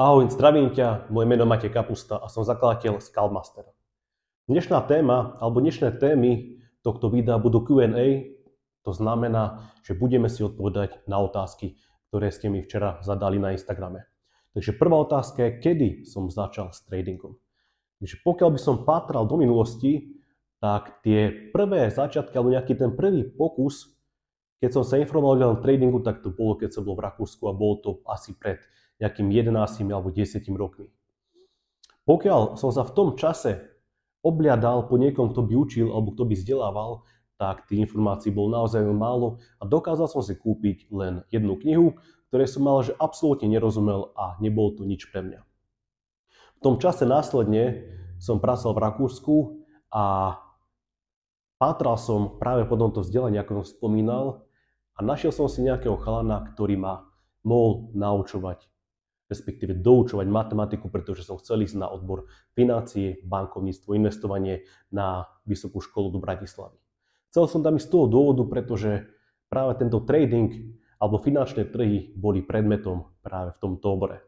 Ahoj, zdravím ťa, moje meno Matej Kapusta a som zakladateľ Skalmaster. Dnešná téma, alebo dnešné témy tohto videa budú Q&A, to znamená, že budeme si odpovedať na otázky, ktoré ste mi včera zadali na Instagrame. Takže prvá otázka je, kedy som začal s tradingom. Takže pokiaľ by som pátral do minulosti, tak tie prvé začiatky, alebo nejaký ten prvý pokus, keď som sa informoval o tradingu, tak to bolo, keď som bol v Rakúsku a bolo to asi pred nejakým 11 alebo 10 rokmi. Pokiaľ som sa v tom čase obliadal po niekom, kto by učil alebo kto by vzdelával, tak tých informácií bolo naozaj málo a dokázal som si kúpiť len jednu knihu, ktoré som mal, že absolútne nerozumel a nebolo to nič pre mňa. V tom čase následne som pracoval v Rakúsku a pátral som práve po tomto vzdelaní, ako som spomínal, a našiel som si nejakého chalana, ktorý ma mohol naučovať respektíve doučovať matematiku, pretože som chcel ísť na odbor financie, bankovníctvo, investovanie na Vysokú školu do Bratislavy. Chcel som tam ísť z toho dôvodu, pretože práve tento trading alebo finančné trhy boli predmetom práve v tomto obore.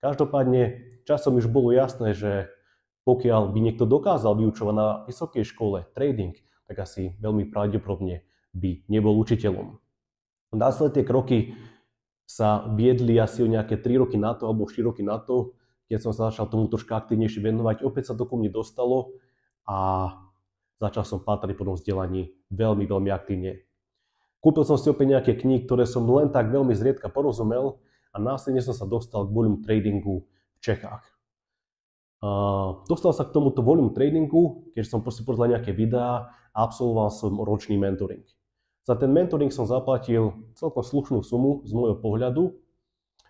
Každopádne časom už bolo jasné, že pokiaľ by niekto dokázal vyučovať na vysokej škole trading, tak asi veľmi pravdepodobne by nebol učiteľom. Následne kroky sa viedli asi o nejaké 3 roky na to alebo 4 roky na to, keď som sa začal tomu troška aktívnejšie venovať. Opäť sa to ku mne dostalo a začal som pátrať po tom vzdelaní veľmi, veľmi aktívne. Kúpil som si opäť nejaké knihy, ktoré som len tak veľmi zriedka porozumel a následne som sa dostal k volume tradingu v Čechách. Uh, dostal sa k tomuto volume tradingu, keď som proste pozrel nejaké videá a absolvoval som ročný mentoring. Za ten mentoring som zaplatil celkom slušnú sumu z môjho pohľadu,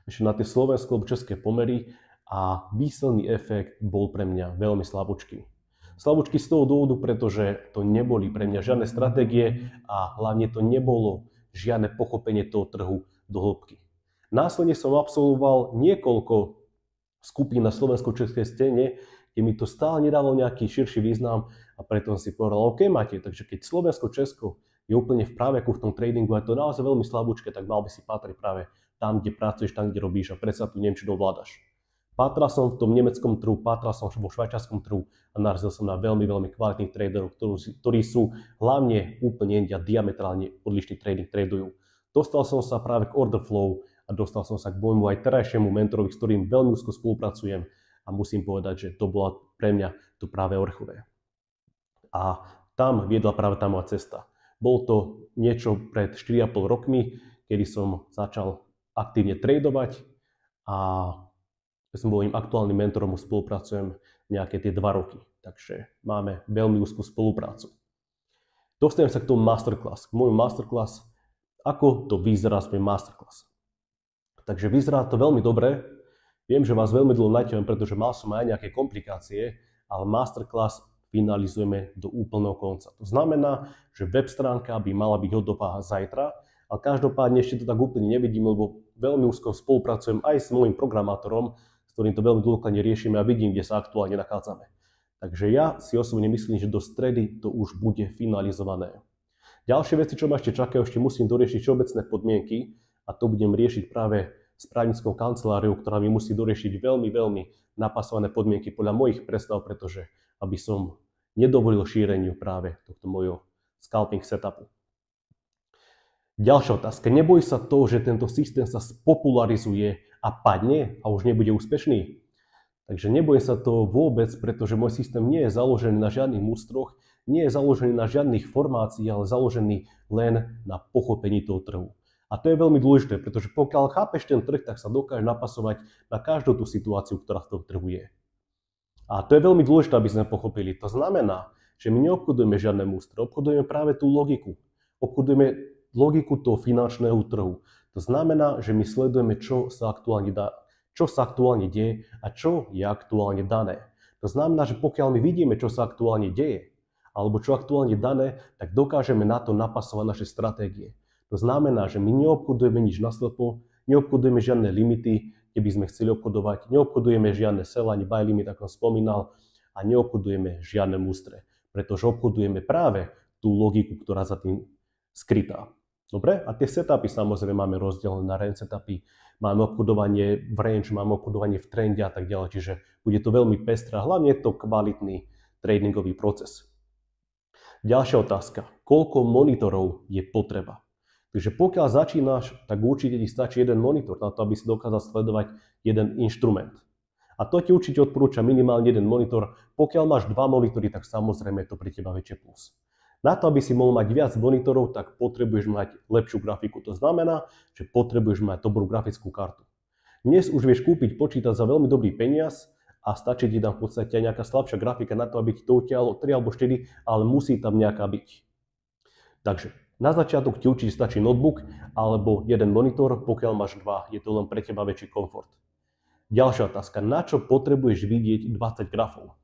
ešte na tie slovenské alebo české pomery a výsledný efekt bol pre mňa veľmi slabočký. Slabočky z toho dôvodu, pretože to neboli pre mňa žiadne stratégie a hlavne to nebolo žiadne pochopenie toho trhu do hĺbky. Následne som absolvoval niekoľko skupín na slovensko-českej stene, kde mi to stále nedalo nejaký širší význam a preto som si povedal, OK, Matej, takže keď Slovensko-Česko je úplne v praveku v tom tradingu a je to naozaj veľmi slabúčke, tak mal by si patriť práve tam, kde pracuješ, tam, kde robíš a predsa tú Nemčinu ovládaš. Pátral som v tom nemeckom trhu, pátral som vo švajčiarskom trhu a narazil som na veľmi, veľmi kvalitných traderov, ktorí sú hlavne úplne india diametrálne odlišný trading tradujú. Dostal som sa práve k order flow a dostal som sa k môjmu aj terajšiemu mentorovi, s ktorým veľmi úzko spolupracujem a musím povedať, že to bola pre mňa to práve orchové. A tam viedla práve tá moja cesta. Bol to niečo pred 4,5 rokmi, kedy som začal aktívne tradovať a som bol im aktuálnym mentorom, už spolupracujem nejaké tie 2 roky. Takže máme veľmi úzkú spoluprácu. Dostanem sa k tomu masterclass, k môjmu masterclass, ako to vyzerá svoj masterclass. Takže vyzerá to veľmi dobre. Viem, že vás veľmi dlho naťahujem, pretože mal som aj nejaké komplikácie, ale masterclass finalizujeme do úplného konca. To znamená, že web stránka by mala byť hotová zajtra, ale každopádne ešte to tak úplne nevidím, lebo veľmi úzko spolupracujem aj s môjim programátorom, s ktorým to veľmi dôkladne riešime a vidím, kde sa aktuálne nachádzame. Takže ja si osobne myslím, že do stredy to už bude finalizované. Ďalšie veci, čo ma ešte čakajú, ešte musím doriešiť všeobecné podmienky a to budem riešiť práve s právnickou kanceláriou, ktorá mi musí doriešiť veľmi, veľmi napasované podmienky podľa mojich predstav, pretože aby som nedovolil šíreniu práve tohto mojho scalping setupu. Ďalšia otázka. Neboj sa to, že tento systém sa spopularizuje a padne a už nebude úspešný? Takže nebojím sa to vôbec, pretože môj systém nie je založený na žiadnych mústroch, nie je založený na žiadnych formácií, ale založený len na pochopení toho trhu. A to je veľmi dôležité, pretože pokiaľ chápeš ten trh, tak sa dokáže napasovať na každú tú situáciu, ktorá v tom trhu je. A to je veľmi dôležité, aby sme pochopili. To znamená, že my neobchodujeme žiadne mústro, obchodujeme práve tú logiku. Obchodujeme logiku toho finančného trhu. To znamená, že my sledujeme, čo sa aktuálne, dá, čo sa aktuálne deje a čo je aktuálne dané. To znamená, že pokiaľ my vidíme, čo sa aktuálne deje, alebo čo aktuálne dané, tak dokážeme na to napasovať naše stratégie. To znamená, že my neobchodujeme nič slepo, neobchodujeme žiadne limity, keby sme chceli obchodovať, neobchodujeme žiadne sell ani buy limit, ako som spomínal, a neobchodujeme žiadne mustre, pretože obchodujeme práve tú logiku, ktorá za tým skrytá. Dobre? A tie setupy samozrejme máme rozdelené na range setupy, máme obchodovanie v range, máme obchodovanie v trende a tak ďalej, čiže bude to veľmi pestré a hlavne je to kvalitný tradingový proces. Ďalšia otázka. Koľko monitorov je potreba? Takže pokiaľ začínaš, tak určite ti stačí jeden monitor na to, aby si dokázal sledovať jeden inštrument. A to ti určite odporúča minimálne jeden monitor. Pokiaľ máš dva monitory, tak samozrejme je to pri teba väčšie plus. Na to, aby si mohol mať viac monitorov, tak potrebuješ mať lepšiu grafiku. To znamená, že potrebuješ mať dobrú grafickú kartu. Dnes už vieš kúpiť počítač za veľmi dobrý peniaz a stačí ti tam v podstate aj nejaká slabšia grafika na to, aby ti to utiahlo 3 alebo 4, ale musí tam nejaká byť. Takže na začiatok ti určite stačí notebook alebo jeden monitor, pokiaľ máš dva, je to len pre teba väčší komfort. Ďalšia otázka, na čo potrebuješ vidieť 20 grafov?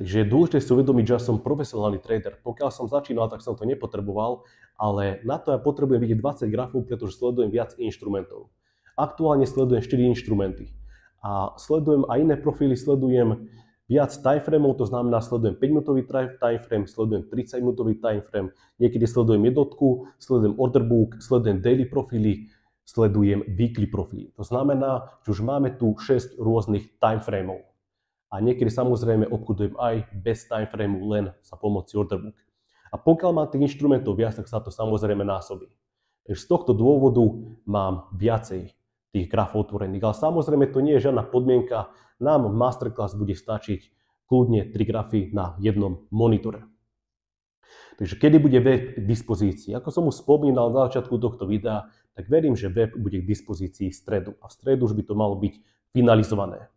Takže je dôležité si uvedomiť, že ja som profesionálny trader. Pokiaľ som začínal, tak som to nepotreboval, ale na to ja potrebujem vidieť 20 grafov, pretože sledujem viac inštrumentov. Aktuálne sledujem 4 inštrumenty. A sledujem aj iné profily, sledujem viac timeframeov, to znamená, sledujem 5-minútový timeframe, sledujem 30-minútový timeframe, niekedy sledujem jednotku, sledujem order book, sledujem daily profily, sledujem weekly profily. To znamená, že už máme tu 6 rôznych timeframeov. A niekedy samozrejme obchodujem aj bez timeframeu, len sa pomoci order book. A pokiaľ mám tých inštrumentov viac, tak sa to samozrejme násobí. Takže z tohto dôvodu mám viacej tých grafov otvorených. Ale samozrejme to nie je žiadna podmienka. Nám masterclass bude stačiť kľudne tri grafy na jednom monitore. Takže kedy bude web k dispozícii? Ako som už spomínal na začiatku tohto videa, tak verím, že web bude k dispozícii v stredu. A v stredu už by to malo byť finalizované.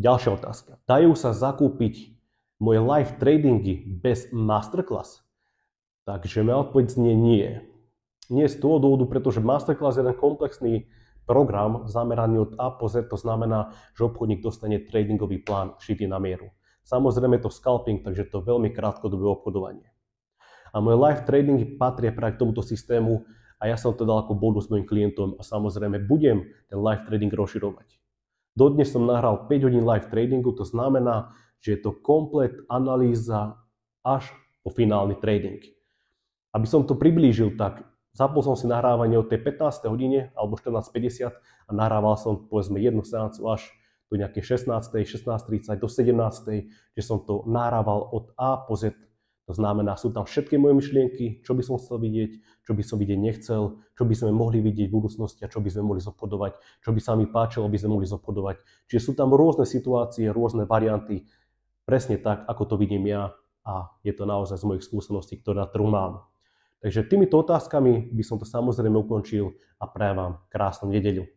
Ďalšia otázka. Dajú sa zakúpiť moje live tradingy bez masterclass? Takže moja odpoveď znie nie. Nie z toho dôvodu, pretože masterclass je ten komplexný program zameraný od A po Z, to znamená, že obchodník dostane tradingový plán šitý na mieru. Samozrejme to scalping, takže to veľmi krátkodobé obchodovanie. A moje live trading patria práve k tomuto systému a ja som to dal ako bonus mojim klientom a samozrejme budem ten live trading rozširovať. Dodnes som nahral 5 hodín live tradingu, to znamená, že je to komplet analýza až po finálny trading. Aby som to priblížil, tak Zapol som si nahrávanie od tej 15. hodine alebo 14.50 a nahrával som povedzme jednu seancu až do nejakej 16. 16.30 do 17. že som to nahrával od A po Z. To znamená, sú tam všetky moje myšlienky, čo by som chcel vidieť, čo by som vidieť nechcel, čo by sme mohli vidieť v budúcnosti a čo by sme mohli zobchodovať, čo by sa mi páčilo, by sme mohli zobchodovať. Čiže sú tam rôzne situácie, rôzne varianty, presne tak, ako to vidím ja a je to naozaj z mojich skúseností, ktoré na trhu mám. Takže týmito otázkami by som to samozrejme ukončil a prajem vám krásnu nedeľu.